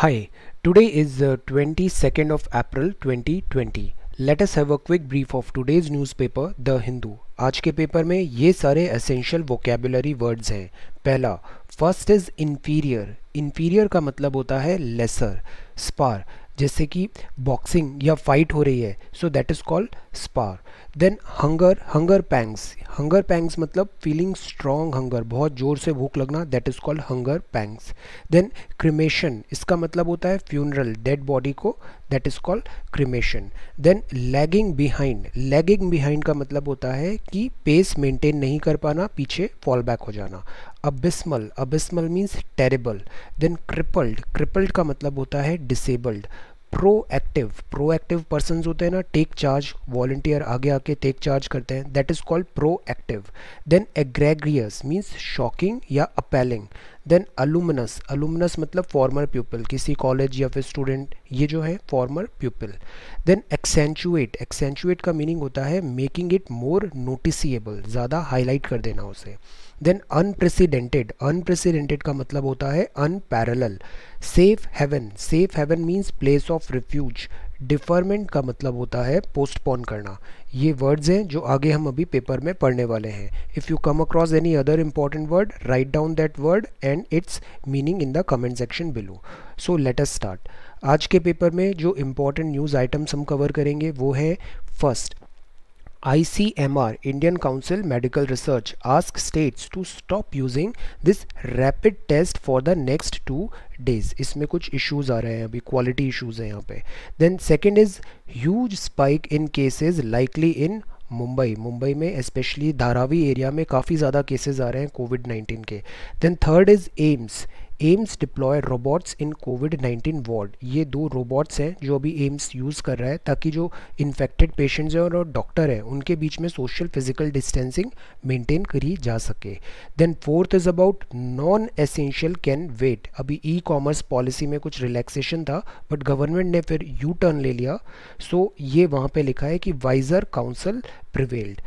Hi, today is uh, the 22nd of April 2020. Let us have a quick brief of today's newspaper, the Hindu आज के paper में ये सारे essential vocabulary words हैं पहला first is inferior inferior का मतलब होता है लेसर स्पार जैसे कि बॉक्सिंग या फाइट हो रही है so that is called spar then hunger hunger pangs hunger pangs मतलब फीलिंग स्ट्रॉन्ग हंगर बहुत ज़ोर से भूख लगना that is called hunger pangs then cremation इसका मतलब होता है फ्यूनरल डेड बॉडी को that is called cremation then lagging behind lagging behind का मतलब होता है कि पेस मेंटेन नहीं कर पाना पीछे फॉल बैक हो जाना abysmal abysmal means terrible then crippled crippled का मतलब होता है डिसेबल्ड प्रोएक्टिव प्रोएक्टिव पर्सन होते हैं ना टेक चार्ज वॉल्टियर आगे आके टेक चार्ज करते हैं that is called proactive then egregious means shocking या अपेलिंग देन अलूमनस अलूमनस मतलब फॉर्मर प्यूपल किसी कॉलेज या फिर स्टूडेंट ये जो है former pupil then accentuate accentuate का मीनिंग होता है मेकिंग इट मोर नोटिसिएबल ज़्यादा हाईलाइट कर देना उसे देन अनप्रेसिडेंटेड अनप्रेसिडेंटेड का मतलब होता है unparallel safe haven safe haven means place of refuge deferment का मतलब होता है पोस्टपोन करना ये वर्ड्स हैं जो आगे हम अभी पेपर में पढ़ने वाले हैं if you come across any other important word write down that word and its meaning in the comment section below so let us start आज के पेपर में जो इंपॉर्टेंट न्यूज़ आइटम्स हम कवर करेंगे वो है first ICMR, Indian Council Medical Research, ask states to stop using this rapid test for the next two days. इसमें कुछ issues आ रहे हैं अभी quality issues हैं यहाँ पे. Then second is huge spike in cases likely in Mumbai Mumbai में specially Dharavi area में काफ़ी ज़्यादा केसेस आ रहे हैं कोविड 19 के then third is AIIMS AIIMS deploy robots in covid 19 ward ये दो रोबोट्स हैं जो अभी एम्स यूज़ कर रहा है ताकि जो इन्फेक्टेड पेशेंट्स हैं और डॉक्टर हैं उनके बीच में सोशल फिजिकल डिस्टेंसिंग मेंटेन करी जा सके then fourth is about non essential can wait अभी ई कॉमर्स पॉलिसी में कुछ रिलैक्सेशन था बट गवर्नमेंट ने फिर यू टर्न ले लिया सो so, ये वहाँ पर लिखा है कि wiser council prevailed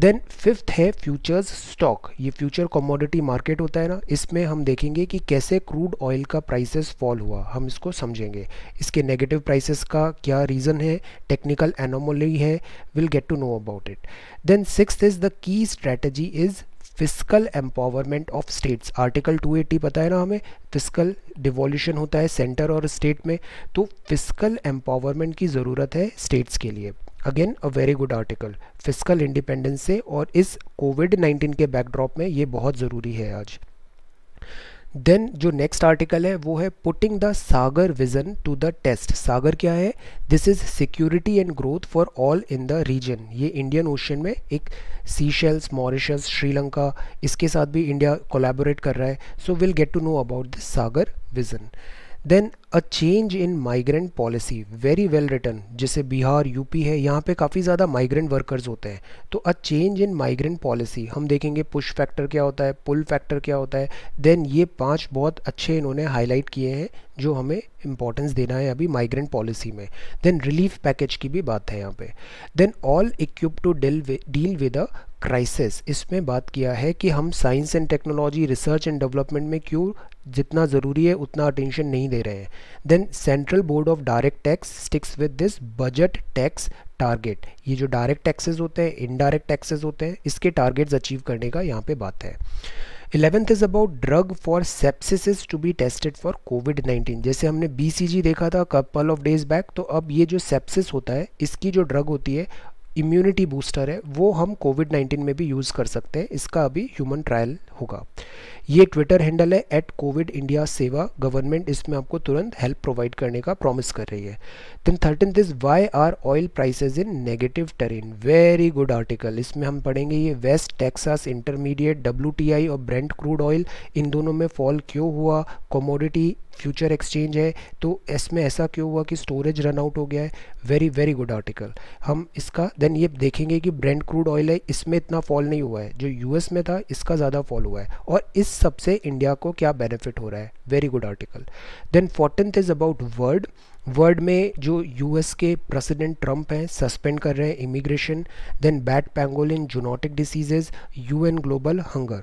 then fifth है फ्यूचर्स स्टॉक ये फ्यूचर कमोडिटी मार्केट होता है ना इसमें हम देखेंगे कि कैसे क्रूड ऑयल का प्राइसेस फॉल हुआ हम इसको समझेंगे इसके नेगेटिव प्राइसेस का क्या रीज़न है टेक्निकल एनोमोली है will get to know about it then six is the key strategy is physical empowerment of states article 280 पता है ना हमें फिजिकल डिवोल्यूशन होता है सेंटर और स्टेट में तो फिजिकल एम्पावरमेंट की ज़रूरत है स्टेट्स के लिए again a very good article physical independence से और इस कोविड 19 के बैकड्रॉप में ये बहुत ज़रूरी है आज देन जो नेक्स्ट आर्टिकल है वो है putting the Sagar vision to the test Sagar क्या है this is security and growth for all in the region ये इंडियन ओशन में एक सी शेल्स मॉरिशस श्रीलंका इसके साथ भी इंडिया कोलेबोरेट कर रहा है so will get to know about this Sagar vision then a change in migrant policy very well return जैसे बिहार यूपी है यहाँ पे काफ़ी ज़्यादा माइग्रेंट वर्कर्स होते हैं तो a change in migrant policy हम देखेंगे पुश फैक्टर क्या होता है पुल फैक्टर क्या होता है देन ये पांच बहुत अच्छे इन्होंने हाईलाइट किए हैं जो हमें इंपॉर्टेंस देना है अभी माइग्रेंट पॉलिसी में देन रिलीफ पैकेज की भी बात है यहाँ पे then all equip to deal with a crisis इसमें बात किया है कि हम science and technology research and development में क्यों जितना ज़रूरी है उतना अटेंशन नहीं दे रहे हैं then central board of direct tax sticks with this budget tax target ये जो डायरेक्ट टैक्सेस होते हैं इनडायरेक्ट टैक्सेस होते हैं इसके टारगेट्स अचीव करने का यहाँ पे बात है eleventh is about drug for sepsis to be tested for Covid 19 जैसे हमने बी देखा था कपल ऑफ डेज बैक तो अब ये जो सेप्सिस होता है इसकी जो ड्रग होती है इम्यूनिटी बूस्टर है वो हम कोविड 19 में भी यूज़ कर सकते हैं इसका अभी ह्यूमन ट्रायल होगा ये ट्विटर हैंडल है at covid India Seva government इसमें आपको तुरंत हेल्प प्रोवाइड करने का प्रॉमिस कर रही है then thirteen is why are oil prices in negative terrain very good article इसमें हम पढ़ेंगे ये वेस्ट टेक्सास इंटरमीडिएट डब्ल्यू और ब्रेंड क्रूड ऑयल इन दोनों में फॉल क्यों हुआ कॉमोडिटी फ्यूचर एक्सचेंज है तो इसमें ऐसा क्यों हुआ कि स्टोरेज रन आउट हो गया है वेरी वेरी गुड आर्टिकल हम इसका देन ये देखेंगे कि ब्रेंड क्रूड ऑयल है इसमें इतना फॉल नहीं हुआ है जो यूएस में था इसका ज़्यादा फॉल हुआ है और इस सबसे इंडिया को क्या बेनिफिट हो रहा है very good article then fourteenth is about word word में जो यूएस के प्रेसिडेंट ट्रंप हैं सस्पेंड कर रहे हैं immigration then bat pangolin zoonotic diseases UN global hunger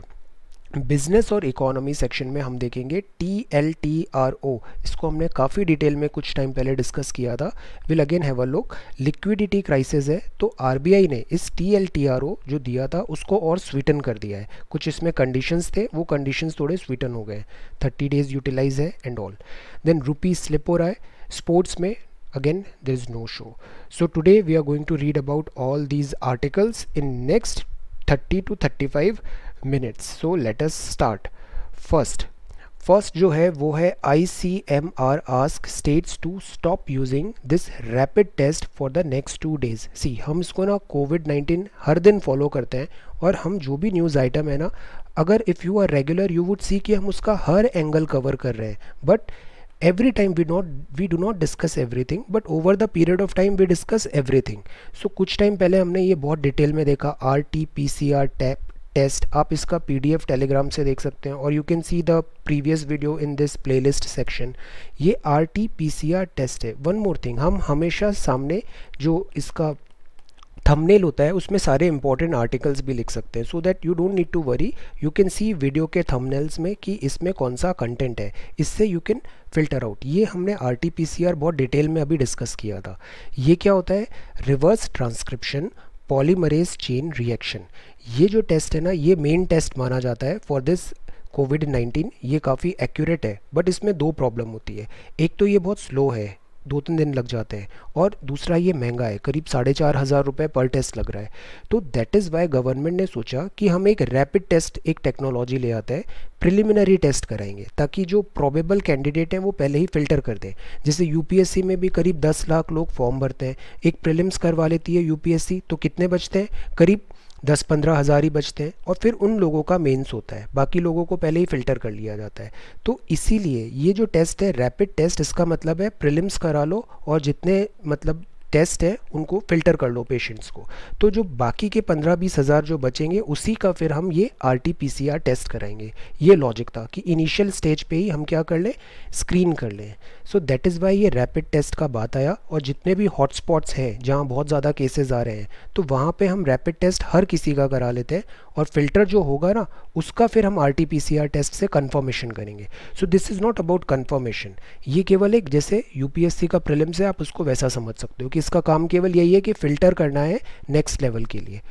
business और इकोनॉमी सेक्शन में हम देखेंगे T L T R O इसको हमने काफ़ी डिटेल में कुछ टाइम पहले डिस्कस किया था will again have a look liquidity crisis है तो आरबीआई ने इस T L T R O जो दिया था उसको और स्वीटन कर दिया है कुछ इसमें कंडीशंस थे वो कंडीशंस थोड़े स्वीटन हो गए थर्टी डेज यूटिलाइज है and all then rupee slip हो रहा है स्पोर्ट्स में there is no show so so we are going to read about all these articles in next thirty to thirty five minutes so let us start first first जो है वो है I C M R ask states to stop using this rapid test for the next two days see हम इसको ना Covid nineteen हर दिन follow करते हैं और हम जो भी न्यूज़ आइटम है ना अगर if you are regular you would see कि हम उसका हर एंगल कवर कर रहे हैं but we not we do not discuss everything but over the period of time we discuss everything so कुछ टाइम पहले हमने ये बहुत डिटेल में देखा R T P C R tap test आप इसका पीडीएफ टेलीग्राम से देख सकते हैं और you can see the previous video in this playlist section ये R T P C R test है वन मोर थिंग हम हमेशा सामने जो इसका थंबनेल होता है उसमें सारे इंपॉर्टेंट आर्टिकल्स भी लिख सकते हैं so that you don't need to worry you can see video के थंबनेल्स में कि इसमें कौन सा कंटेंट है इससे यू कैन फिल्टर आउट ये हमने आर बहुत डिटेल में अभी डिस्कस किया था ये क्या होता है reverse transcription polymerase chain reaction ये जो टेस्ट है ना ये मेन टेस्ट माना जाता है फॉर दिस कोविड 19 ये काफ़ी एक्यूरेट है बट इसमें दो प्रॉब्लम होती है एक तो ये बहुत स्लो है दो तीन दिन लग जाते हैं और दूसरा ये महंगा है करीब साढ़े चार हज़ार रुपये पर टेस्ट लग रहा है तो दैट इज़ वाई गवर्नमेंट ने सोचा कि हम एक रैपिड टेस्ट एक टेक्नोलॉजी ले आते हैं प्रिलिमिनरी टेस्ट कराएंगे ताकि जो प्रोबेबल कैंडिडेट हैं वो पहले ही फ़िल्टर कर दें जैसे यूपीएससी में भी करीब दस लाख लोग फॉर्म भरते हैं एक प्रिलिम्स करवा लेती है यूपीएससी तो कितने बचते हैं करीब दस पंद्रह हज़ार ही बचते हैं और फिर उन लोगों का मेंस होता है बाकी लोगों को पहले ही फ़िल्टर कर लिया जाता है तो इसीलिए ये जो टेस्ट है रैपिड टेस्ट इसका मतलब है प्रिलिम्स करा लो और जितने मतलब टेस्ट है उनको फिल्टर कर लो पेशेंट्स को तो जो बाकी के पंद्रह बीस हज़ार जो बचेंगे उसी का फिर हम ये R T P C R test कराएंगे ये लॉजिक था कि इनिशियल स्टेज पे ही हम क्या कर लें स्क्रीन कर लें सो दैट इज़ वाई ये रैपिड टेस्ट का बात आया और जितने भी हॉटस्पॉट्स हैं जहाँ बहुत ज़्यादा केसेज आ रहे हैं तो वहाँ पर हम रैपिड टेस्ट हर किसी का करा लेते हैं और फिल्टर जो होगा ना उसका फिर हम R T P C R test से कन्फर्मेशन करेंगे so this is not about confirmation ये केवल एक जैसे यू पी एस सी का प्रिलिम्स है आप उसको वैसा समझ सकते हो क्योंकि इसका काम केवल यही है कि फ़िल्टर करना है नेक्स्ट लेवल के लिए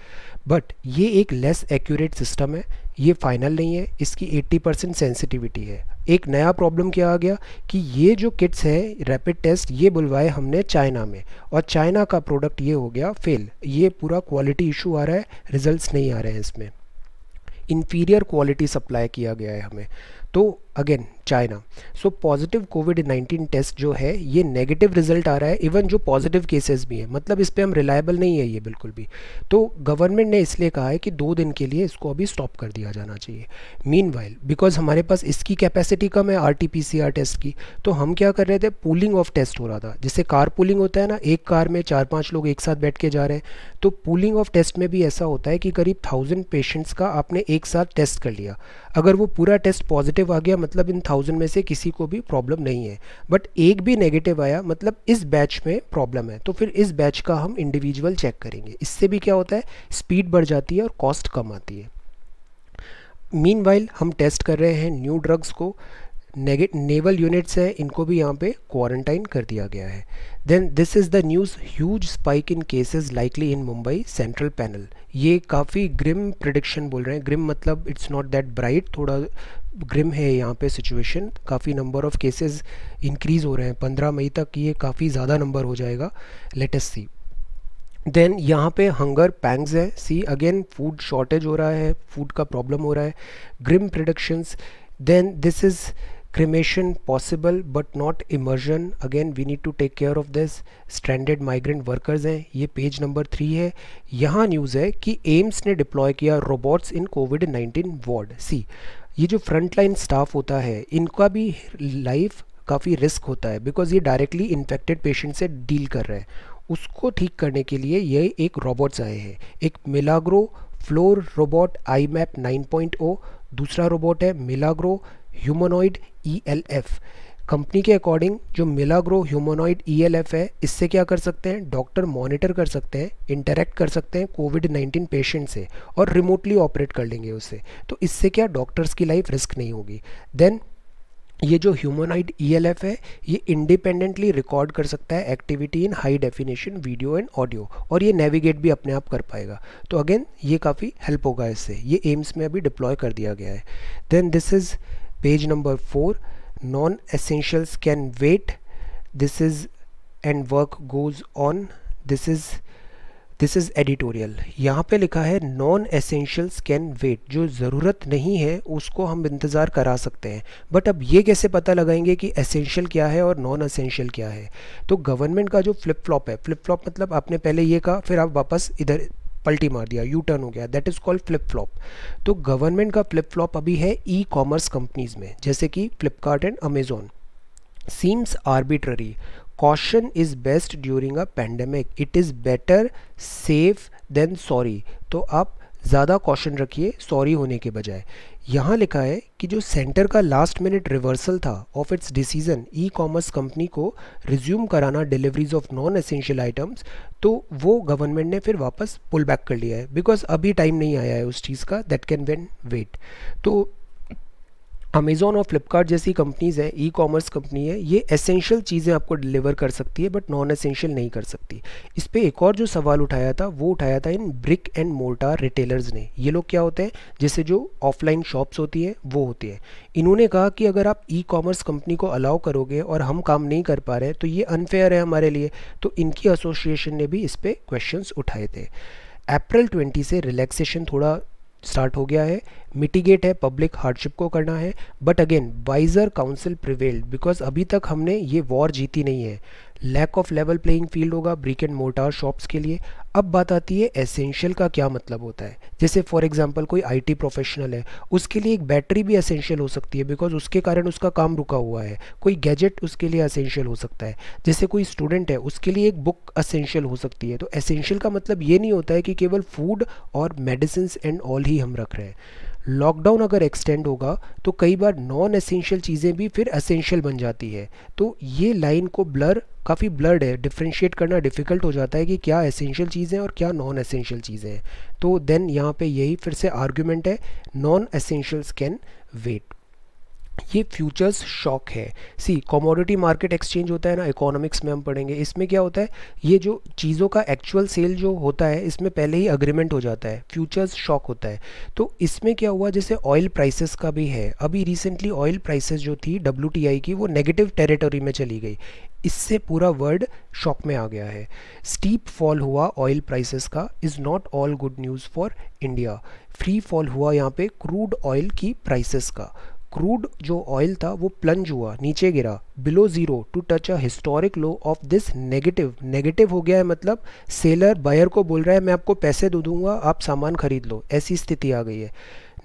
बट ये एक लेस एक्यूरेट सिस्टम है ये फाइनल नहीं है इसकी 80 परसेंट सेंसिटिविटी है एक नया प्रॉब्लम क्या आ गया कि ये जो किट्स हैं रैपिड टेस्ट ये बुलवाए हमने चाइना में और चाइना का प्रोडक्ट ये हो गया फेल ये पूरा क्वालिटी इशू आ रहा है रिजल्ट्स नहीं आ रहे हैं इसमें इन्फीरियर क्वालिटी सप्लाई किया गया है हमें तो again China so positive covid 19 test जो है ये नेगेटिव रिजल्ट आ रहा है इवन जो पॉजिटिव केसेस भी हैं मतलब इस पर हम रिलायबल नहीं है ये बिल्कुल भी तो गवर्नमेंट ने इसलिए कहा है कि दो दिन के लिए इसको अभी स्टॉप कर दिया जाना चाहिए मीन वाइल बिकॉज हमारे पास इसकी कैपेसिटी कम है R T P C R test की तो हम क्या कर रहे थे पूलिंग ऑफ टेस्ट हो रहा था जिससे कार पूलिंग होता है ना एक कार में चार पाँच लोग एक साथ बैठ के जा रहे हैं तो पूलिंग ऑफ टेस्ट में भी ऐसा होता है कि करीब थाउजेंड पेशेंट्स का आपने एक साथ टेस्ट कर लिया अगर वो पूरा टेस्ट पॉजिटिव आ गया मतलब इन थाउजेंड में से किसी को भी प्रॉब्लम नहीं है बट एक भी नेगेटिव आया मतलब इस बैच में प्रॉब्लम है तो फिर इस बैच का हम इंडिविजुअल चेक करेंगे इससे भी क्या होता है स्पीड बढ़ जाती है और कॉस्ट कम आती है मीन हम टेस्ट कर रहे हैं न्यू ड्रग्स को नेवल यूनिट्स हैं इनको भी यहाँ पे क्वारंटाइन कर दिया गया है then this is the news huge spike in cases likely in Mumbai central panel ये काफ़ी ग्रिम प्रडिक्शन बोल रहे हैं ग्रिम मतलब इट्स नॉट दैट ब्राइट थोड़ा ग्रिम है यहाँ पे सिचुएशन काफ़ी नंबर ऑफ़ केसेस इंक्रीज़ हो रहे हैं पंद्रह मई तक ये काफ़ी ज़्यादा नंबर हो जाएगा लेटेस्ट सी देन यहाँ पे हंगर पैंग्स है सी अगेन फूड शॉर्टेज हो रहा है फूड का प्रॉब्लम हो रहा है grim productions then this is cremation possible but not immersion again we need to take care of this stranded migrant workers हैं ये पेज नंबर थ्री है यहाँ न्यूज़ है कि एम्स ने डिप्लॉय किया robots in covid 19 ward see ये जो फ्रंटलाइन स्टाफ होता है इनका भी लाइफ काफ़ी रिस्क होता है बिकॉज ये डायरेक्टली इन्फेक्टेड पेशेंट से डील कर रहे हैं उसको ठीक करने के लिए ये एक रोबोट्स आए हैं एक Milagro floor robot I map nine दूसरा रोबोट है मिलाग्रो एल ईएलएफ कंपनी के अकॉर्डिंग जो मिलाग्रो एल ईएलएफ है इससे क्या कर सकते हैं डॉक्टर मॉनिटर कर सकते हैं इंटरेक्ट कर सकते हैं कोविड 19 पेशेंट से और रिमोटली ऑपरेट कर लेंगे उसे तो इससे क्या डॉक्टर्स की लाइफ रिस्क नहीं होगी देन ये जो एल ईएलएफ e है ये इंडिपेंडेंटली रिकॉर्ड कर सकता है activity in high definition video and audio और ये नेविगेट भी अपने आप कर पाएगा तो अगेन ये काफ़ी हेल्प होगा इससे ये एम्स में अभी डिप्लॉय कर दिया गया है then this is page number four non essentials can wait this is and work goes on this is this is editorial यहाँ पे लिखा है नॉन एसेंशियल्स कैन वेट जो ज़रूरत नहीं है उसको हम इंतज़ार करा सकते हैं बट अब ये कैसे पता लगाएंगे कि एसेंशियल क्या है और नॉन एसेंशियल क्या है तो गवर्नमेंट का जो फ्लिप फ्लॉप है फ्लिप फ्लॉप मतलब आपने पहले ये कहा फिर आप वापस इधर पलटी मार दिया यू टर्न हो गया that is called flip flop तो गवर्नमेंट का फ्लिप फ्लॉप अभी है ई कॉमर्स कंपनीज में जैसे कि Flipkart and Amazon seems arbitrary caution is best during a pandemic. It is better safe than sorry तो आप ज़्यादा कॉशन रखिए सॉरी होने के बजाय यहाँ लिखा है कि जो सेंटर का लास्ट मिनट रिवर्सल था of its decision e commerce company को रिज्यूम कराना deliveries of non essential items तो वो गवर्नमेंट ने फिर वापस पुल बैक कर लिया है बिकॉज अभी टाइम नहीं आया है उस चीज़ का दैट कैन वेन वेट तो अमेज़ोन और फ्लिपकार्ट जैसी कंपनीज़ है ई कॉमर्स कंपनी है ये एसेंशियल चीज़ें आपको डिलीवर कर सकती है बट नॉन एसेंशियल नहीं कर सकती इस पर एक और जो सवाल उठाया था वो उठाया था in brick and mortar retailers ने ये लोग क्या होते हैं जैसे जो ऑफलाइन शॉप्स होती है वो होती है इन्होंने कहा कि अगर आप ई कॉमर्स कंपनी को अलाउ करोगे और हम काम नहीं कर पा रहे तो ये अनफेयर है हमारे लिए तो इनकी एसोसिएशन ने भी इस पर क्वेश्चन उठाए थे अप्रैल 20 से रिलैक्सेशन थोड़ा स्टार्ट हो गया है मिटिगेट है पब्लिक हार्डशिप को करना है but again wiser council prevailed because अभी तक हमने ये वॉर जीती नहीं है lack of level playing field होगा ब्रिक एंड मोर्टार शॉप्स के लिए अब बात आती है एसेंशियल का क्या मतलब होता है जैसे फॉर एग्जांपल कोई आईटी प्रोफेशनल है उसके लिए एक बैटरी भी एसेंशियल हो सकती है बिकॉज उसके कारण उसका काम रुका हुआ है कोई गैजेट उसके लिए असेंशियल हो सकता है जैसे कोई स्टूडेंट है उसके लिए एक बुक असेंशियल हो सकती है तो एसेंशियल का मतलब ये नहीं होता है कि केवल फूड और मेडिसिन एंड ऑल ही हम रख रहे हैं लॉकडाउन अगर एक्सटेंड होगा तो कई बार नॉन एसेंशियल चीज़ें भी फिर असेंशियल बन जाती है तो ये लाइन को ब्लर काफ़ी ब्लड है डिफ्रेंशिएट करना डिफ़िकल्ट हो जाता है कि क्या एसेंशियल चीज़ें और क्या नॉन एसेंशियल चीज़ें हैं तो देन यहाँ पे यही फिर से आर्ग्यूमेंट है नॉन एसेंशियल्स कैन वेट ये फ्यूचर्स शॉक है सी कॉमोडिटी मार्केट एक्सचेंज होता है ना इकोनॉमिक्स में हम पढ़ेंगे इसमें क्या होता है ये जो चीज़ों का एक्चुअल सेल जो होता है इसमें पहले ही अग्रीमेंट हो जाता है फ्यूचर्स शॉक होता है तो इसमें क्या हुआ जैसे ऑयल प्राइसेस का भी है अभी रिसेंटली ऑयल प्राइसेस जो थी डब्ल्यू की वो नेगेटिव टेरिटोरी में चली गई इससे पूरा वर्ल्ड शॉक में आ गया है स्टीप फॉल हुआ ऑयल प्राइसेस का is not all good news for India free fall हुआ यहाँ पे क्रूड ऑयल की प्राइसेस का क्रूड जो ऑयल था वो प्लंज हुआ नीचे गिरा below zero to touch a historic low of this negative negative हो गया है मतलब सेलर बायर को बोल रहा है मैं आपको पैसे दे दूंगा आप सामान खरीद लो ऐसी स्थिति आ गई है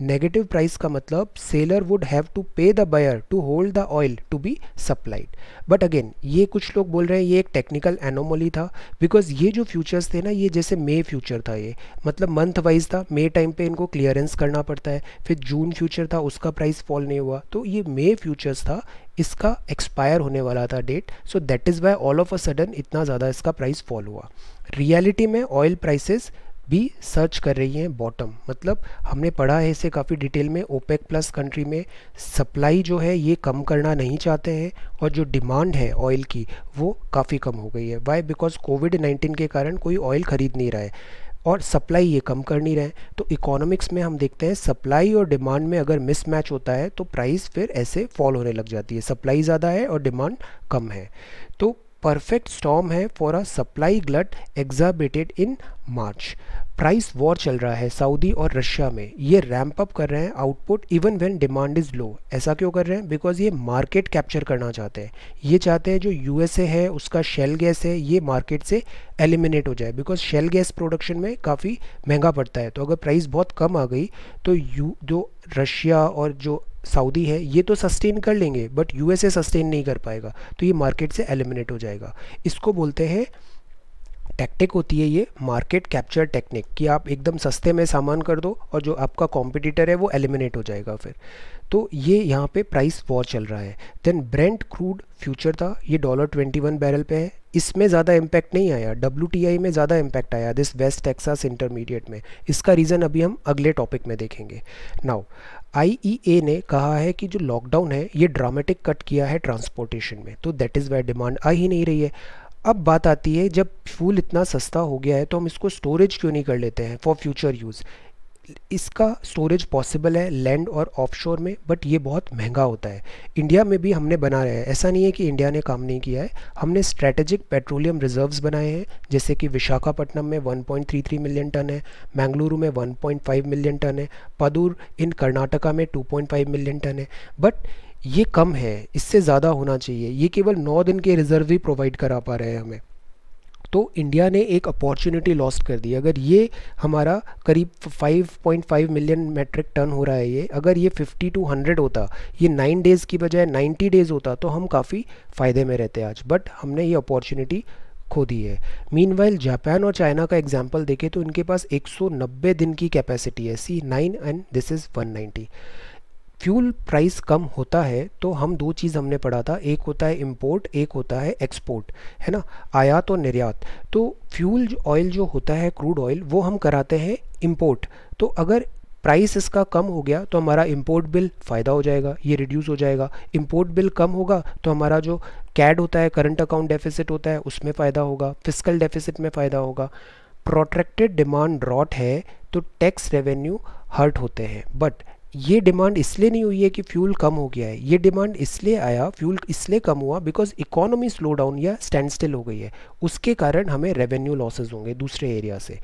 नेगेटिव प्राइस का मतलब seller would have to pay the buyer to hold the oil to be supplied but again ये कुछ लोग बोल रहे हैं ये एक टेक्निकल एनोमोली था बिकॉज ये जो फ्यूचर्स थे ना ये जैसे मे फ्यूचर था ये मतलब मंथ वाइज था मे टाइम पे इनको क्लियरेंस करना पड़ता है फिर जून फ्यूचर था उसका प्राइस फॉल नहीं हुआ तो ये मे फ्यूचर्स था इसका एक्सपायर होने वाला था date so that is why all of a sudden इतना ज़्यादा इसका प्राइस फॉल हुआ रियलिटी में ऑयल प्राइसेस भी सर्च कर रही हैं बॉटम मतलब हमने पढ़ा है इसे काफ़ी डिटेल में ओपेक प्लस कंट्री में सप्लाई जो है ये कम करना नहीं चाहते हैं और जो डिमांड है ऑयल की वो काफ़ी कम हो गई है वाई बिकॉज कोविड 19 के कारण कोई ऑयल खरीद नहीं रहा है और सप्लाई ये कम कर नहीं रहे तो इकोनॉमिक्स में हम देखते हैं सप्लाई और डिमांड में अगर मिसमैच होता है तो प्राइस फिर ऐसे फॉल होने लग जाती है सप्लाई ज़्यादा है और डिमांड कम है तो परफेक्ट स्टॉम है for a supply glut exacerbated in March price war चल रहा है सऊदी और रशिया में ये रैंप अप कर रहे हैं output even when demand is low ऐसा क्यों कर रहे हैं बिकॉज ये मार्केट कैप्चर करना चाहते हैं ये चाहते हैं जो यूएसए है उसका शेल गैस है ये मार्केट से एलिमिनेट हो जाए बिकॉज शेल गैस प्रोडक्शन में काफ़ी महंगा पड़ता है तो अगर प्राइस बहुत कम आ गई तो यू जो रशिया और जो सऊदी है ये तो सस्टेन कर लेंगे बट यूएसए सस्टेन नहीं कर पाएगा तो ये मार्केट से एलिमिनेट हो जाएगा इसको बोलते हैं टेक्टिक होती है ये मार्केट कैप्चर टेक्निक कि आप एकदम सस्ते में सामान कर दो और जो आपका कॉम्पिटिटर है वो एलिमिनेट हो जाएगा फिर तो ये यहाँ पे प्राइस वॉर चल रहा है देन ब्रेंड क्रूड फ्यूचर था ये डॉलर ट्वेंटी वन बैरल पे है इसमें ज़्यादा इम्पैक्ट नहीं आया डब्ल्यू में ज़्यादा इम्पैक्ट आया दिस वेस्ट टेक्सास इंटरमीडिएट में इसका रीज़न अभी हम अगले टॉपिक में देखेंगे नाउ आईईए e ने कहा है कि जो लॉकडाउन है ये ड्रामेटिक कट किया है ट्रांसपोर्टेशन में तो दैट इज़ वाई डिमांड आ ही नहीं रही है अब बात आती है जब फ्यूल इतना सस्ता हो गया है तो हम इसको स्टोरेज क्यों नहीं कर लेते हैं फॉर फ्यूचर यूज़ इसका स्टोरेज पॉसिबल है लैंड और ऑफशोर में बट ये बहुत महंगा होता है इंडिया में भी हमने बना रहे हैं ऐसा नहीं है कि इंडिया ने काम नहीं किया है हमने स्ट्रेटेजिक पेट्रोलियम रिजर्व्स बनाए हैं जैसे कि विशाखापट्टनम में 1.33 मिलियन टन है मैंगलुरु में 1.5 मिलियन टन है पदूर इन कर्नाटका में 2.5 मिलियन टन है बट ये कम है इससे ज़्यादा होना चाहिए ये केवल नौ दिन के रिजर्व ही प्रोवाइड करा पा रहे हैं हमें तो इंडिया ने एक अपॉर्चुनिटी लॉस्ट कर दी अगर ये हमारा करीब 5.5 मिलियन मेट्रिक टन हो रहा है ये अगर ये 50 टू 100 होता ये नाइन डेज़ की बजाय 90 डेज़ होता तो हम काफ़ी फ़ायदे में रहते आज बट हमने ये अपॉर्चुनिटी खो दी है मीन वाइल जापान और चाइना का एग्जाम्पल देखें तो इनके पास एक दिन की कैपेसिटी है see nine and this is one fuel price कम होता है तो हम दो चीज़ हमने पढ़ा था एक होता है इम्पोर्ट एक होता है एक्सपोर्ट है ना आयात और निर्यात तो फ्यूल ऑयल जो होता है क्रूड ऑयल वो हम कराते हैं इम्पोर्ट तो अगर प्राइस इसका कम हो गया तो हमारा इम्पोर्ट बिल फ़ायदा हो जाएगा ये रिड्यूस हो जाएगा इम्पोर्ट बिल कम होगा तो हमारा जो कैड होता है करंट अकाउंट डेफिसिट होता है उसमें फ़ायदा होगा फिजिकल डेफिसिट में फ़ायदा होगा प्रोटेक्टेड डिमांड रॉट है तो टैक्स रेवेन्यू हर्ट होते हैं बट ये डिमांड इसलिए नहीं हुई है कि फ्यूल कम हो गया है ये डिमांड इसलिए आया फ्यूल इसलिए कम हुआ बिकॉज इकोनॉमी स्लो डाउन या स्टैंड स्टिल हो गई है उसके कारण हमें रेवेन्यू लॉसेज होंगे दूसरे एरिया से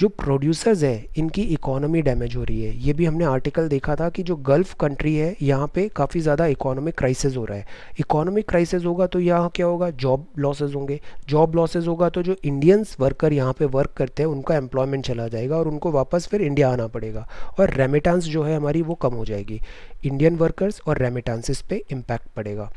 जो प्रोड्यूसर्स है इनकी इकोनॉमी डैमेज हो रही है ये भी हमने आर्टिकल देखा था कि जो गल्फ कंट्री है यहाँ पे काफ़ी ज़्यादा इकोनॉमिक क्राइसिस हो रहा है इकोनॉमिक क्राइसिस होगा तो यहाँ क्या होगा जॉब लॉसेज होंगे जॉब लॉसेज होगा तो जो इंडियंस वर्कर यहाँ पे वर्क करते हैं उनका एम्प्लॉयमेंट चला जाएगा और उनको वापस फिर इंडिया आना पड़ेगा और रेमिटांस जो है हमारी वो कम हो जाएगी इंडियन वर्कर्स और रेमिटांसिस पे इम्पैक्ट पड़ेगा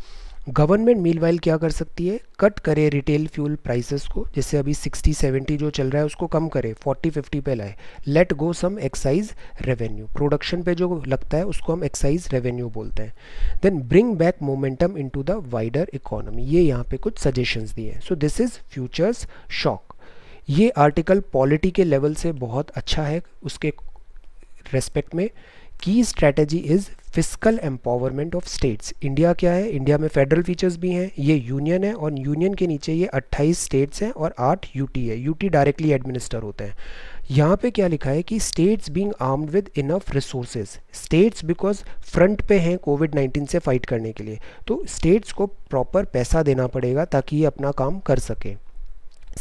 गवर्नमेंट मील वाइल क्या कर सकती है कट करे रिटेल फ्यूल प्राइसेस को जैसे अभी 60 70 जो चल रहा है उसको कम करे 40 50 पे लाए let go some excise revenue production पे जो लगता है उसको हम एक्साइज रेवेन्यू बोलते हैं then bring back momentum into the wider economy ये यहाँ पे कुछ सजेशंस दिए हैं so this is futures shock ये आर्टिकल पॉलिटी के लेवल से बहुत अच्छा है उसके रेस्पेक्ट में की strategy is physical empowerment of states India क्या है इंडिया में फेडरल फीचर्स भी हैं ये यूनियन है और यूनियन के नीचे ये 28 स्टेट्स हैं और 8 यूटी है यूटी डायरेक्टली एडमिनिस्टर होते हैं यहाँ पे क्या लिखा है कि states being armed with enough resources states because front पे हैं कोविड 19 से फाइट करने के लिए तो स्टेट्स को प्रॉपर पैसा देना पड़ेगा ताकि ये अपना काम कर सकें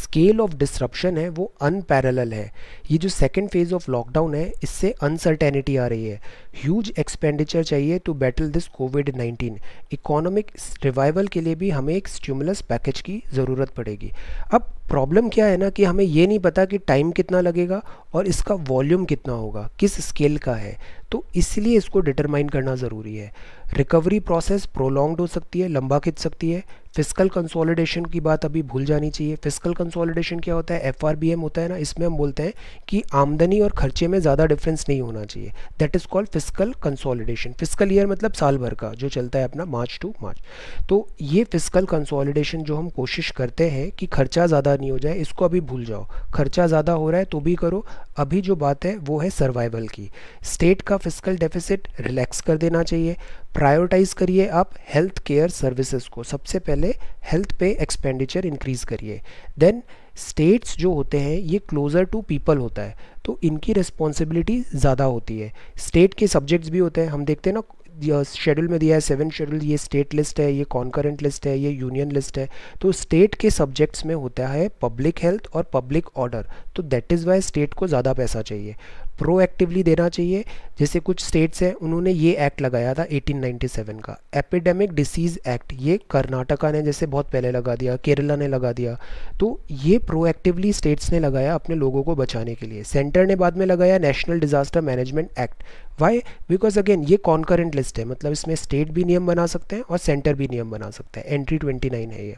स्केल ऑफ डिसरप्शन है वो अनपैरल है ये जो सेकेंड फेज ऑफ लॉकडाउन है इससे अनसर्टेनिटी आ रही है ह्यूज एक्सपेंडिचर चाहिए to battle this Covid 19 economic revival के लिए भी हमें एक स्ट्यूमुलस पैकेज की ज़रूरत पड़ेगी अब प्रॉब्लम क्या है ना कि हमें ये नहीं पता कि टाइम कितना लगेगा और इसका वॉल्यूम कितना होगा किस स्केल का है तो इसलिए इसको डिटरमाइन करना ज़रूरी है रिकवरी प्रोसेस प्रोलॉन्ग्ड हो सकती है लंबा खिंच सकती है फिजिकल कंसोलिडेशन की बात अभी भूल जानी चाहिए फिजिकल कंसोलिडेशन क्या होता है एफ होता है ना इसमें हम बोलते हैं कि आमदनी और खर्चे में ज़्यादा डिफरेंस नहीं होना चाहिए that is called physical consolidation physical year मतलब साल भर का जो चलता है अपना मार्च टू मार्च तो ये फिजिकल कंसोलिडेशन जो हम कोशिश करते हैं कि खर्चा ज़्यादा नहीं हो जाए इसको अभी भूल जाओ खर्चा ज़्यादा हो रहा है तो भी करो अभी जो बात है वो है सर्वाइवल की स्टेट का फिजिकल डेफिसिट रिलैक्स कर देना चाहिए प्रायोरिटाइज करिए आप हेल्थ केयर सर्विसेज को सबसे पहले हेल्थ पे एक्सपेंडिचर इंक्रीज करिए देन स्टेट्स जो होते हैं ये क्लोज़र टू पीपल होता है तो इनकी रिस्पॉन्सिबिलिटी ज़्यादा होती है स्टेट के सब्जेक्ट्स भी होते हैं हम देखते हैं ना शेड्यूल में दिया है सेवन शेड्यूल ये स्टेट लिस्ट है ये कॉन्करेंट लिस्ट है ये यूनियन लिस्ट है तो स्टेट के सब्जेक्ट्स में होता है पब्लिक हेल्थ और पब्लिक ऑर्डर तो दैट इज़ वाई स्टेट को ज़्यादा पैसा चाहिए प्रोएक्टिवली देना चाहिए जैसे कुछ स्टेट्स हैं उन्होंने ये एक्ट लगाया था 1897 का एपिडेमिक डिसीज़ एक्ट ये कर्नाटका ने जैसे बहुत पहले लगा दिया केरला ने लगा दिया तो ये प्रोएक्टिवली स्टेट्स ने लगाया अपने लोगों को बचाने के लिए सेंटर ने बाद में लगाया national disaster management act why because again ये कॉन्करेंट लिस्ट है मतलब इसमें स्टेट भी नियम बना सकते हैं और सेंटर भी नियम बना सकते हैं एंट्री ट्वेंटी है ये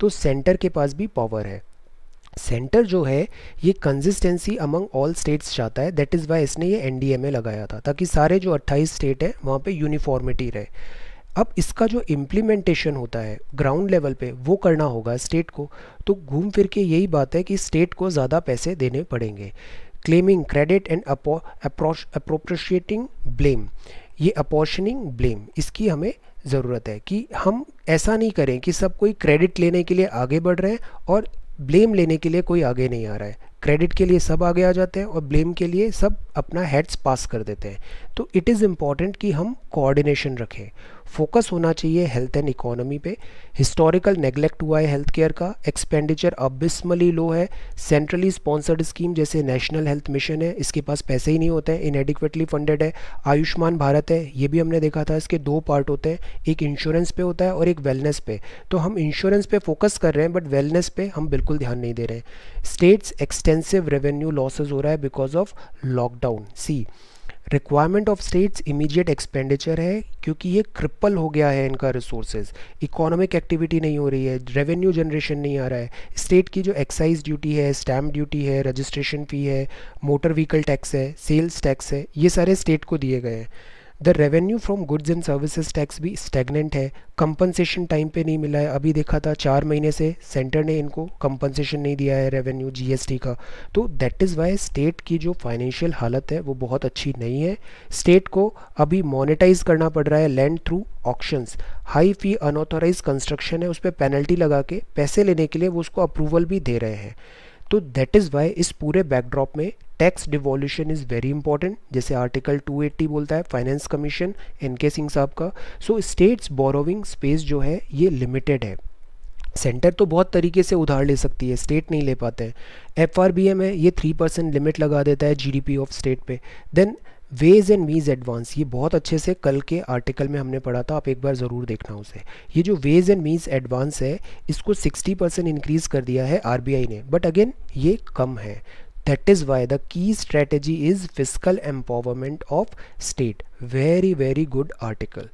तो सेंटर के पास भी पावर है सेंटर जो है ये कंसिस्टेंसी अमंग ऑल स्टेट्स चाहता है दैट इज़ वाई इसने ये एन में लगाया था ताकि सारे जो 28 स्टेट हैं वहाँ पे यूनिफॉर्मिटी रहे अब इसका जो इम्प्लीमेंटेशन होता है ग्राउंड लेवल पे वो करना होगा स्टेट को तो घूम फिर के यही बात है कि स्टेट को ज़्यादा पैसे देने पड़ेंगे claiming credit and appropriating blame ये अपॉर्शनिंग ब्लेम इसकी हमें ज़रूरत है कि हम ऐसा नहीं करें कि सब कोई क्रेडिट लेने के लिए आगे बढ़ रहे हैं और ब्लेम लेने के लिए कोई आगे नहीं आ रहा है क्रेडिट के लिए सब आगे आ जाते हैं और ब्लेम के लिए सब अपना हेड्स पास कर देते हैं तो इट इज़ इम्पॉर्टेंट कि हम कोऑर्डिनेशन रखें फोकस होना चाहिए हेल्थ एंड इकोनॉमी पे हिस्टोरिकल नेगलेक्ट हुआ है हेल्थ केयर का एक्सपेंडिचर अबिस्मली लो है सेंट्रली स्पॉन्सर्ड स्कीम जैसे नेशनल हेल्थ मिशन है इसके पास पैसे ही नहीं होते हैं इनएडिक्वेटली फंडेड है आयुष्मान भारत है ये भी हमने देखा था इसके दो पार्ट होते हैं एक इंश्योरेंस पे होता है और एक वेलनेस पे तो हम इंश्योरेंस पे फोकस कर रहे हैं बट वेलनेस पे हम बिल्कुल ध्यान नहीं दे रहे हैं स्टेट्स एक्सटेंसिव रेवेन्यू लॉसेज हो रहा है because of lockdown see requirement of states immediate expenditure है क्योंकि ये क्रिपल हो गया है इनका रिसोर्सेज इकोनॉमिक एक्टिविटी नहीं हो रही है रेवेन्यू जनरेशन नहीं आ रहा है स्टेट की जो एक्साइज ड्यूटी है स्टैम्प ड्यूटी है रजिस्ट्रेशन फ़ी है मोटर व्हीकल टैक्स है सेल्स टैक्स है ये सारे स्टेट को दिए गए हैं the revenue from goods and services tax भी स्टेगनेंट है कंपनसेशन टाइम पे नहीं मिला है अभी देखा था चार महीने से सेंटर ने इनको कंपनसेशन नहीं दिया है रेवेन्यू जीएसटी का तो दैट इज़ वाई स्टेट की जो फाइनेंशियल हालत है वो बहुत अच्छी नहीं है स्टेट को अभी मोनिटाइज करना पड़ रहा है land through auctions high fee unauthorise construction है उस पर पेनल्टी लगा के पैसे लेने के लिए वो उसको अप्रूवल भी दे रहे हैं तो दैट इज़ वाई इस पूरे बैकड्रॉप में tax devolution is very important जैसे आर्टिकल 280 बोलता है फाइनेंस कमीशन एन के सिंह साहब का सो स्टेट्स बोरोविंग स्पेस जो है ये लिमिटेड है सेंटर तो बहुत तरीके से उधार ले सकती है स्टेट नहीं ले पाते हैं एफ आर बी एम है ये थ्री परसेंट लिमिट लगा देता है G D P of state पे then ways and means advance ये बहुत अच्छे से कल के आर्टिकल में हमने पढ़ा था आप एक बार ज़रूर देखना उसे ये जो वेज एंड मीज एडवांस है इसको 60 परसेंट इंक्रीज़ कर दिया है आरबीआई ने बट अगेन ये कम है दैट इज़ वाई द की strategy is physical empowerment of state very very good article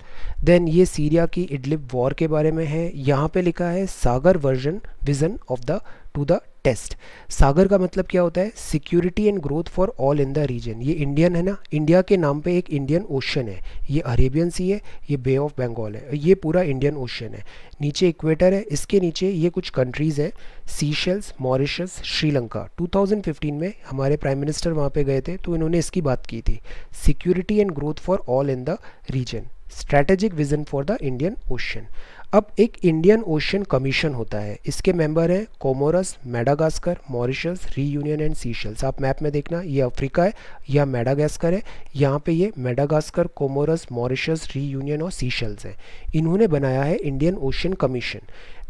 then ये सीरिया की इडलिप वॉर के बारे में है यहाँ पे लिखा है SAGAR version vision of the to the test SAGAR का मतलब क्या होता है security and growth for all in the region ये इंडियन है ना इंडिया के नाम पे एक इंडियन ओशन है ये अरेबियन सी है ये बे ऑफ बंगाल है ये पूरा इंडियन ओशन है नीचे इक्वेटर है इसके नीचे ये कुछ कंट्रीज़ है सीशेल्स मॉरिशस श्रीलंका 2015 में हमारे प्राइम मिनिस्टर वहाँ पे गए थे तो इन्होंने इसकी बात की थी security and growth for all in the region strategic vision for the Indian Ocean अब एक इंडियन ओशन कमीशन होता है इसके मेंबर हैं Comoros Madagascar Mauritius Reunion and Seychelles आप मैप में देखना ये अफ्रीका है या मेडागास्कर है यहाँ पे ये Madagascar Comoros Mauritius Reunion और सीशल्स हैं इन्होंने बनाया है इंडियन ओशन कमीशन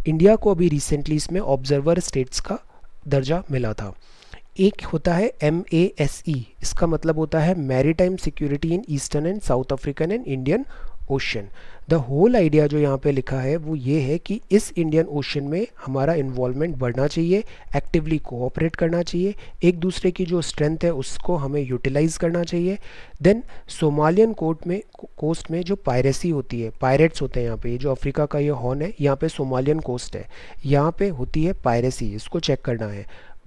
इंडिया को अभी रिसेंटली इसमें ऑब्जर्वर स्टेट्स का दर्जा मिला था एक होता है एम ए एस ई इसका मतलब होता है maritime security in eastern and south African and Indian Ocean the whole idea जो यहाँ पे लिखा है वो ये है कि इस इंडियन ओशन में हमारा इन्वॉल्वमेंट बढ़ना चाहिए एक्टिवली कोऑपरेट करना चाहिए एक दूसरे की जो स्ट्रेंथ है उसको हमें यूटिलाइज़ करना चाहिए देन सोमालियन कोट में कोस्ट में जो पायरेसी होती है पायरेट्स होते हैं यहाँ पे जो अफ्रीका का ये हॉर्न है यहाँ पे सोमालियन कोस्ट है यहाँ पे होती है पायरेसी इसको चेक करना है